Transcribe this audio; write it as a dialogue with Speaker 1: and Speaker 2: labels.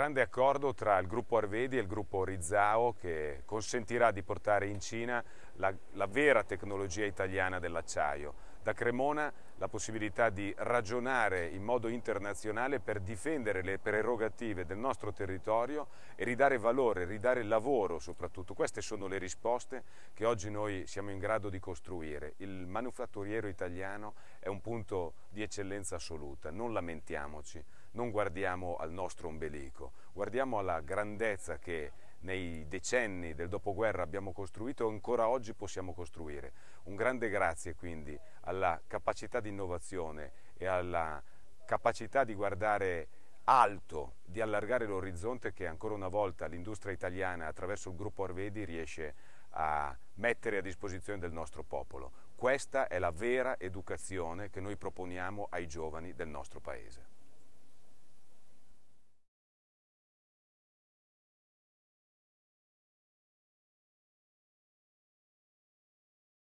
Speaker 1: grande accordo tra il gruppo Arvedi e il gruppo Rizzao che consentirà di portare in Cina la, la vera tecnologia italiana dell'acciaio da Cremona la possibilità di ragionare in modo internazionale per difendere le prerogative del nostro territorio e ridare valore, ridare lavoro soprattutto. Queste sono le risposte che oggi noi siamo in grado di costruire. Il manufatturiero italiano è un punto di eccellenza assoluta, non lamentiamoci, non guardiamo al nostro ombelico, guardiamo alla grandezza che nei decenni del dopoguerra abbiamo costruito e ancora oggi possiamo costruire. Un grande grazie quindi alla capacità di innovazione e alla capacità di guardare alto, di allargare l'orizzonte che ancora una volta l'industria italiana attraverso il gruppo Arvedi riesce a mettere a disposizione del nostro popolo. Questa è la vera educazione che noi proponiamo ai giovani del nostro Paese.